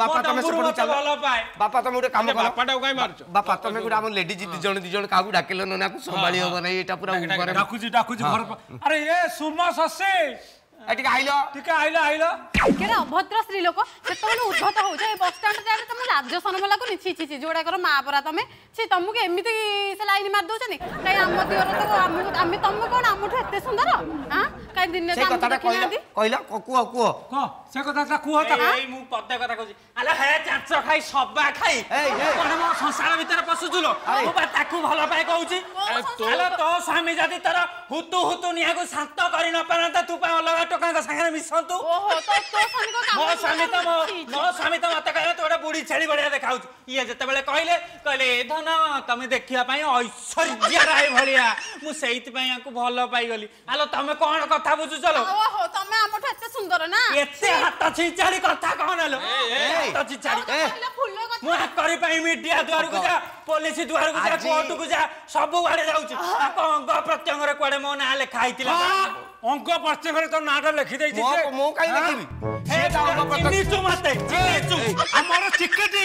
ବାପା ତମେ ସେପଟକୁ ଚାଲ ବାପା ତମେ ଗୋଟେ କାମ କର ବାପାଟାକୁ କାଇଁ ମାରୁଛ ବାପା ତମେ ଗୋଟେ ଆମ ଲେଡିଜ ଦି ଜଣ ଦି ଜଣ କାହାକୁ ଡାକିଲ ନନାକୁ ସମ୍ଭାଳି ହବ ନାହିଁ ଏଇଟା ପୁରା ଉପରେ ଡାକୁଛି ଡାକୁଛି ଘର ଆରେ ଏ ସୁମ ଶଶୀ ଟିକେ ଆଇଲ ଟିକେ ଆଇଲ ଆଇଲ କେରେ ଅଭଦ୍ର ସ୍ତ୍ରୀ ଲୋକ ସେତେବେଳେ ଉଦ୍ଧତ ହଉଛ ଏ ବସ୍ ଷ୍ଟାଣ୍ଡରେ ତମେ ଲାଜ ସନମ ଲାଗୁନି ଛି ଛି ଯୋଉଡାକର ମା ପରା ତମେ সে তোমাকে এমিতি সে লাইন মার দৌছনি কাই আম দিওর তো আমি আমি তোমাকে কোন আমঠু এত সুন্দর হ্যাঁ কাই দিনে সে কথাটা কইলা কইলা কুও কুও ক সে কথাটা কুও তা এই মু পদ্মা কথা কইছি আলে হে চাঁচ খাই সবা খাই কোন মো সংসার ভিতরে পশুছুল মু বা তাকু ভালো পাই কইছি আলে তো স্বামী যদি তোর হুতু হুতু নিয়াকু শান্ত করি ন পারন্ত তু পা অলগা টকাঙ্ক সাঙ্গে মিশন্তু ওহো তো তো স্বামী তো মো স্বামী তো মো স্বামী তো মতে কইলে তোরা বুড়ি ছেড়ি বড়িয়া দেখাউছ ইয়ে যেতবেলে কইলে কইলে ধন ନା ତମେ ଦେଖିବା ପାଇଁ ଐଶ୍ୱର୍ଯ୍ୟା ରାୟ ଭଳିଆ ମୁଁ ସେଇଥିପାଇଁ ୟାକୁ ଭଲ ପାଇଗଲି ଆଲୋ ତମେ କଣ କଥା ବୁଝୁଛ ଲୋ ଓହୋ ତମେ ଆମଠୁ ଏତେ ସୁନ୍ଦର ନା ଏତେ ହାତ ଛିଞ୍ଚାଳି କଥା କଣ ଲୋ ହାତ ଛିଞ୍ଚାଳି ମୁଁ ହାକରି ପାଇଁ ମିଡିଆ ଦୁଆରକୁ ଯା ପୋଲିସ ଦୁଆରକୁ ଯା କୋର୍ଟକୁ ଯା ସବୁଆଡେ ଯାଉଛି ତାଙ୍କ ଅଙ୍ଗ ପ୍ରତ୍ୟଙ୍ଗରେ କୁଆଡେ ମୋ ନାଁ ଲେଖା ହେଇଥିଲା অঙ্ক পাচ্ছে ঘরে তোর নাটা লিখি দেইছি মো কাই লিখিবি হে দাও অঙ্ক পাচ্ছে চিনিচু মতে চিনিচু আমার চিকেটি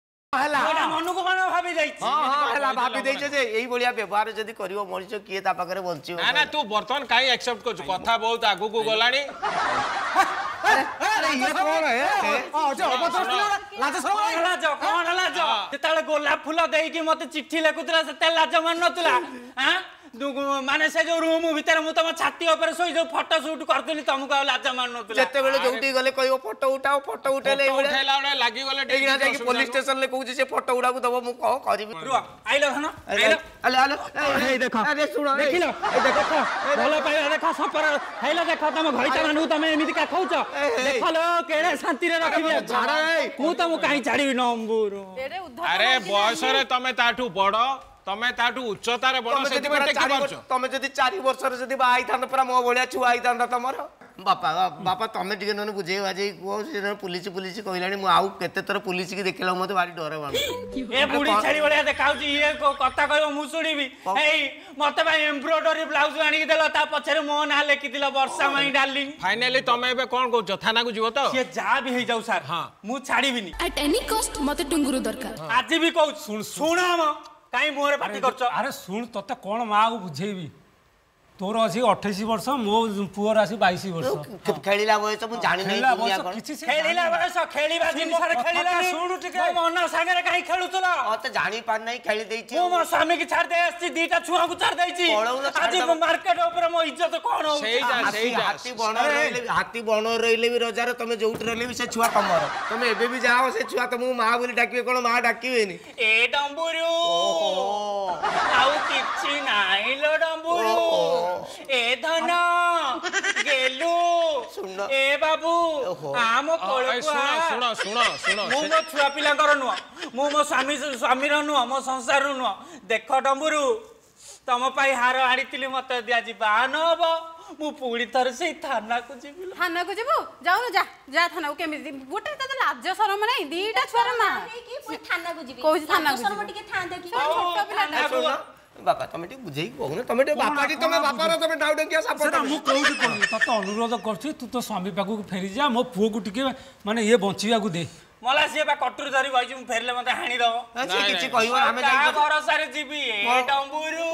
হ্যাঁ, হ্যাঁ, এইভাবে ব্যবহার যদি করব মনুষ্য কি তা পাখে বঞ্চিব না তু বর্তমান কাই একসেপ্ট করছু কথা বহুত আগুকু গলানি যেতবে গোলাপ ফুল দিয়ে মতো চিঠি লেখুলা সেতে লাজ মানু ମାନେ ସେ ଯୋଉ ରୁମ ଭିତରେ ମୁଁ ତମ ଛାତି ଉପରେ ଶୋଇ ଯୋଉ ଫଟୋ ସୁଟ କରିଥିଲି ତମକୁ ଆଉ ଲାଜ ମାନୁନଥିଲା ଯେତେବେଳେ ଯୋଉଠି ଗଲେ କହିବ ଫଟୋ ଉଠାଅ ଫଟୋ ଉଠେଇଲେ ଉଠେଇଲା ବେଳେ ଲାଗିଗଲେ ଠିକ ଯାଇକି ପୋଲିସ ଷ୍ଟେସନରେ କହୁଛି ସେ ଫଟୋ ଗୁଡାକୁ ଦବ ମୁଁ କଣ କରିବି ରୁହ ଆଇଲ ଘନ ଆଇଲ ଆଇଲ ଏଇ ଦେଖ ଆରେ ଶୁଣ ଦେଖିଲ ଏ ଦେଖ ଭଲ ପାଇବା ଦେଖ ସପର ହେଇଲ ଦେଖ ତମ ଘଇତା ମାନଙ୍କୁ ତମେ ଏମିତି କା ଖାଉଛ ଦେଖ ଲୋ କେଡେ ଶାନ୍ତିରେ ରଖିବି ଛାଡ ମୁଁ ତମକୁ କାହିଁ ଛାଡିବି ନମ୍ବୁରୁ ଆରେ ବୟସରେ ତମେ ତାଠୁ ବଡ଼ ତମେ ତାଠୁ ଉଚ୍ଚତାରେ ବଡ଼ ସେଥିପାଇଁ ଦେଖିପାରୁଛ ତମେ ଯଦି ଚାରି ବର୍ଷରେ ଯଦି ବାହା ହେଇଥାନ୍ତ ପୁରା ମୋ ଭଳିଆ ଛୁଆ ହେଇଥାନ୍ତା ତମର ବାପା ବାପା ତମେ ଟିକେ ନହେଲେ ବୁଝେଇ ବାଜେଇ କୁହ ସେ ଜଣେ ପୁଲିସ ପୁଲିସ କହିଲାଣି ମୁଁ ଆଉ କେତେ ଥର ପୁଲିସକି ଦେଖିଲା ମୋତେ ଭାରି ଡର ମାଡ଼ୁଛି ଏ ବୁଢ଼ୀ ଛାଡ଼ି ଭଳିଆ ଦେଖାଉଛି ଇଏ କଥା କହିବ ମୁଁ ଶୁଣିବି ଏଇ ମୋତେ ପାଇଁ ଏମ୍ବ୍ରୋଡରୀ ବ୍ଲାଉଜ ଆଣିକି ଦେଲ ତା ପଛରେ ମୋ ନାଁ ଲେଖିଥିଲ ବର୍ଷା ମାଇଁ ଡାର୍ଲିଂ ଫାଇନାଲି ତମେ ଏବେ କ'ଣ କହୁଛ ଥାନାକୁ ଯିବ ତ ସିଏ ଯାହା ବି ହେଇଯାଉ ସାର୍ ହଁ ମୁଁ ଛାଡ଼ିବିନି ଆଟ୍ ଏନି କଷ୍ଟ ମୋତେ ଟୁଙ୍ଗୁରୁ ଦରକାର ଆଜି ବି କହୁଛି ଶୁଣ ଶୁଣ କାଇଁ ମୁହଁରେ ପାଟି କରୁଛ ଆରେ ଶୁଣ ତତେ କଣ ମାଆକୁ ବୁଝେଇବି তোর অছি অঠেইশ বর্ষ মো পুয়র আসি বাইশ বর্ষ খেলা বয়স মু জানি খেলা বয়স কিছু খেলা বয়স খেলিবা জিনিসরে খেলিলা শুনু টিকে মন সাঙ্গরে কাই খেলুতল মতে জানি পার নাই খেলি দেইছি মো স্বামী কি ছাড় দেই আসছি দুইটা ছুয়া কু ছাড় দেইছি আজি মার্কেট উপরে মো ইজ্জত কোন হউ সেইটা সেইটা হাতি বণ রইলে হাতি বণ রইলে বি রজারে তুমি যোউটি রইলে বি সে ছুয়া তোমার তুমি এবে বি যাও সে ছুয়া তুমি মা বলি ডাকিবে কোন মা ডাকিবেনি এ ডম্বুরু আউ কিছি নাই লো ডম্বুরু ए धन गेलु सुन ए बाबू आ मो कोळ को सुन सुन सुन सुन मु मो छुआ पिला कर नुआ मु मो स्वामी स्वामी रो नुआ मो संसार रो नुआ देखो डंबुरु तम पाई हार आणीतिलि मते दिया जीबा नबो मु पुळी तर से थाना को जीबु थाना को जीबु जाउ जा जा थाना के गुटे त लाज शरम नै दीटा छोरा मा की पुळी थाना को जीबी को थाना को शरम टिके थाना देखि छोटो पिला ना ବାପା ତମେ ଟିକେ ବୁଝେଇ କହୁନ ତମେ ଟିକେ ବାପା କି ତମେ ବାପାର ତମେ ନାଉ ଡେକି ସେଟା ମୁଁ କହୁଛି କହୁଛି ତତେ ଅନୁରୋଧ କରୁଛି ତୁ ତୋ ସ୍ୱାମୀ ପାଖକୁ ଫେରିଯା ମୋ ପୁଅକୁ ଟିକେ ମାନେ ଇଏ ବଞ୍ଚିବାକୁ ଦେ ମଲା ସିଏ ବା କଟୁରୁ ଧରି ବଇଛି ମୁଁ ଫେରିଲେ ମତେ ହାଣିଦବ କିଛି କହିବ ଆମେ ଭରସାରେ ଯିବି ଡମ୍ବୁରୁ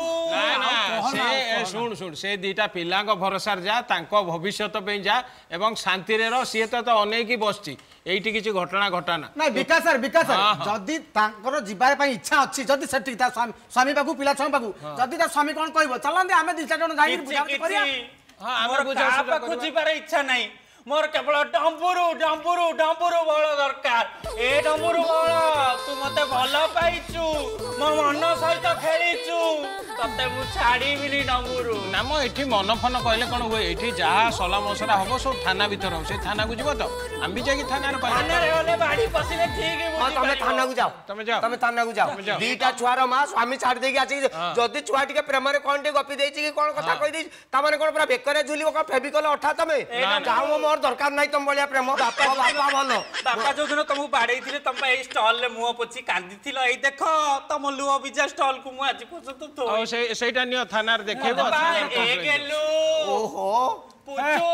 ଶୁଣ ଶୁଣ ସେ ଦିଟା ପିଲାଙ୍କ ଭରସାରେ ଯା ତାଙ୍କ ଭବିଷ୍ୟତ ପାଇଁ ଯା ଏବଂ ଶାନ୍ତିରେ ରହ ସିଏ ତ ଅନେଇକି ବସିଛି এইটি কিছু ঘটনা ঘটনা না বিকাশ স্যার বিকাশ হ্যাঁ, হ্যাঁ। যদি তাঙ্কর যাবার পাই ইচ্ছা আছে যদি সেটি তা স্বামী পাখু পিলা ছম পাখু যদি তা স্বামী কোন কইব চলন্তি আমি দুই জন যাই বুঝাবুঝি করি হ্যাঁ আমার বুঝা কো যাবার ইচ্ছা নাই ମୋର କେବଳ ଡମ୍ବୁରୁ ଡମ୍ବୁରୁ ଡମ୍ବୁରୁ ବଳ ଦରକାର ଏ ଡମ୍ବୁରୁ ବଳ ତୁ ମତେ ଭଲ ପାଇଛୁ ମୋ ମନ ସହିତ ଖେଳିଛୁ ତତେ ମୁଁ ଛାଡ଼ିବିନି ଡମ୍ବୁରୁ ନା ମ ଏଠି ମନ ଫନ କହିଲେ କ'ଣ ହୁଏ ଏଠି ଯାହା ସଲା ମସଲା ହବ ସବୁ ଥାନା ଭିତରେ ହବ ସେ ଥାନାକୁ ଯିବ ତ ଆମେ ବି ଯାଇକି ଥାନାରେ ଥାନାରେ ଗଲେ ବାଡ଼ି ପଶିଲେ ଠିକ ତମେ ଥାନାକୁ ଯାଅ ତମେ ଯାଅ ତମେ ଥାନାକୁ ଯାଅ ଦିଟା ଛୁଆର ମା ସ୍ୱାମୀ ଛାଡ଼ି ଦେଇକି ଆସିକି ଯଦି ଛୁଆ ଟିକେ ପ୍ରେମରେ କ'ଣ ଟିକେ ଗପି ଦେଇଛି କି କ'ଣ କଥା କହିଦେଇଛି ତାମାନେ କ'ଣ ପୁରା ବେକରେ ଝୁଲିବ କ'ଣ ଫେବିକଲ ଅଠା ତମେ ଯାଉ ମୋ ମୋର ଦରକାର ନାହିଁ ତମ ଭଳିଆ ପ୍ରେମ ବାପା ବାପା ଭଲ ବାପା ଯୋଉ ଦିନ ତମକୁ ବାଡ଼େଇଥିଲେ ତମ ଏଇ ଷ୍ଟଲରେ ମୁହଁ ପୋଛି କାନ୍ଦିଥିଲ ଏଇ ଦେଖ ତମ ଲୁହ ବିଜା ଷ୍ଟଲକୁ ମୁଁ ଆଜି ପର୍ଯ୍ୟନ୍ତ ସେଇଟା ନିଅ ଥାନାରେ ଦେଖେଇବ ଓହୋ पूछो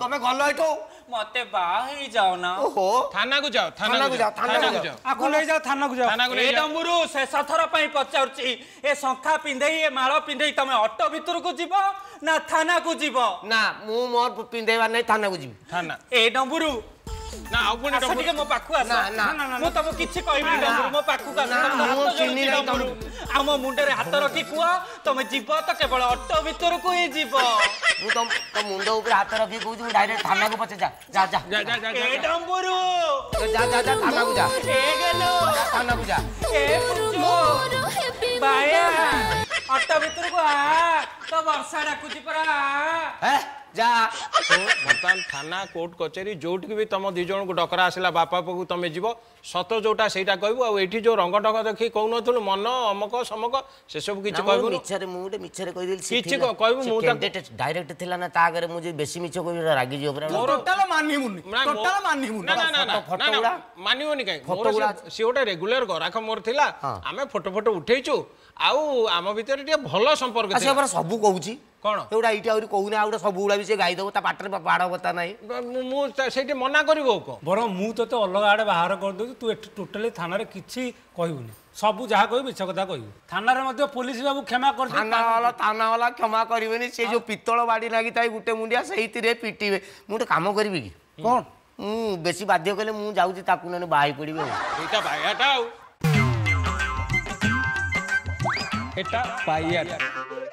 तमे घर लई थौ मते बा हे जाओ ना ओहो थाना को जाओ थाना को जाओ थाना को जाओ आकु लई जाओ थाना को जाओ थाना को ले एटा मुरु से सथरा पई पचार छी ए संख्या पिंदेई ए माळो पिंदेई तमे ऑटो भीतर को जीवो ना थाना को जीवो ना मु मोर पिंदेवा नै थाना को जीवो थाना ए डंबुरु ନା ଆଉ ପୁଣି ଆସ ଟିକେ ମୋ ପାଖକୁ ଆସ ନା ନା ନା ମୁଁ ତମକୁ କିଛି କହିବିନି ଡମ୍ବୁରୁ ମୋ ପାଖକୁ ଆସ ମୁଁ ଚିହ୍ନି ନାହିଁ ଡମ୍ବୁରୁ ଆମ ମୁଣ୍ଡରେ ହାତ ରଖି କୁହ ତମେ ଯିବ ତ କେବଳ ଅଟୋ ଭିତରକୁ ହିଁ ଯିବ ମୁଁ ତମ ତୋ ମୁଣ୍ଡ ଉପରେ ହାତ ରଖି କହୁଛି ମୁଁ ଡାଇରେକ୍ଟ ଥାନାକୁ ପଛେ ଯା ଯା ଯା ଯା ଯା ଏ ଡମ୍ବୁରୁ ଯା ଯା ଯା ଥାନାକୁ ଯା ଏ ଗେଲୋ ଥାନାକୁ ଯା ଏ ପୁଛୁ ବାୟା ଅଟୋ ଭିତରକୁ ଆ ତ ବର୍ଷା ଡାକୁଛି ପରା ବର୍ତ୍ତମାନ ଥାନା କୋର୍ଟ କଚେରୀ ଯୋଉଠିକି ବି ତମ ଦୁଇ ଜଣଙ୍କୁ ଡକରା ଆସିଲା ବାପା ପାଖକୁ ତମେ ଯିବ ସତ ଯୋଉଟା ସେଇଟା କହିବୁ ଆଉ ଏଠି ଯୋଉ ରଙ୍ଗ ଟଙ୍ଗ ଦେଖି କହୁନଥିଲୁ ମନ ଅମକ ସମକ ସେସବୁ କିଛି କହିବୁ କିଛି କହିବୁ ମୁଁ ଡାଇରେକ୍ଟ ଥିଲା ନା ତା ଆଗରେ ମୁଁ ବେଶୀ ମିଛ କହିବି ରାଗିଯିବ ମାନିବୁନି କାହିଁକି ସିଏ ଗୋଟେ ରେଗୁଲାର ଗରାଖ ମୋର ଥିଲା ଆମେ ଫଟୋ ଫଟୋ ଉଠେଇଛୁ ଆଉ ଆମ ଭିତରେ ଟିକେ ଭଲ ସମ୍ପର୍କ ସବୁ କହୁଛି କ'ଣ ସେଗୁଡ଼ା ଏଇଠି ଆହୁରି କହୁନା ଆଉ ଗୋଟେ ସବୁଗୁଡ଼ା ବି ସେ ଗାଇଦେବ ତା ପାଟରେ ବାଡ଼ ବତା ନାହିଁ ମୁଁ ସେଇଠି ମନା କରିବ ବରଂ ମୁଁ ତତେ ଅଲଗା ଆଡ଼େ ବାହାର କରିଦେଉଛି ତୁ ଏଠି ଟୋଟାଲି ଥାନାରେ କିଛି କହିବୁନି ସବୁ ଯାହା କହିବୁ ମିଛ କଥା କହିବୁ ଥାନାରେ ମଧ୍ୟ ପୋଲିସ ବାବୁ କ୍ଷମା କରିବେ ଥାନାବାଲା କ୍ଷମା କରିବେନି ସେ ଯୋଉ ପିତ୍ତଳ ବାଡ଼ି ଲାଗିଥାଏ ଗୋଟେ ମୁଣ୍ଡିଆ ସେଇଥିରେ ପିଟିବେ ମୁଁ ଗୋଟେ କାମ କରିବି କି କ'ଣ ବେଶୀ ବାଧ୍ୟ କହିଲେ ମୁଁ ଯାଉଛି ତାକୁ ନହେଲେ ବାହା ପଡ଼ିବେ